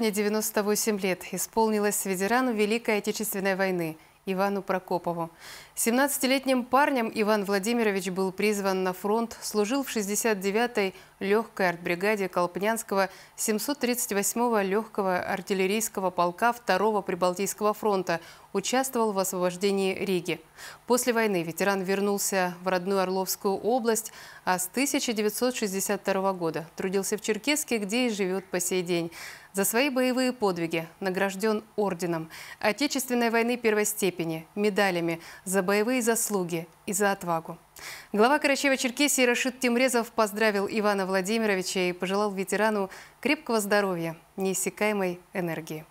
Мне 98 лет исполнилось ветерану Великой Отечественной войны Ивану Прокопову. 17-летним парнем Иван Владимирович был призван на фронт, служил в 69-й легкой артбригаде Колпнянского 738-го легкого артиллерийского полка 2-го Прибалтийского фронта, участвовал в освобождении Риги. После войны ветеран вернулся в родную Орловскую область, а с 1962 года трудился в Черкесске, где и живет по сей день. За свои боевые подвиги награжден орденом Отечественной войны первой степени, медалями за боевые заслуги и за отвагу. Глава Карачева-Черкесии Рашид Тимрезов поздравил Ивана Владимировича и пожелал ветерану крепкого здоровья, неиссякаемой энергии.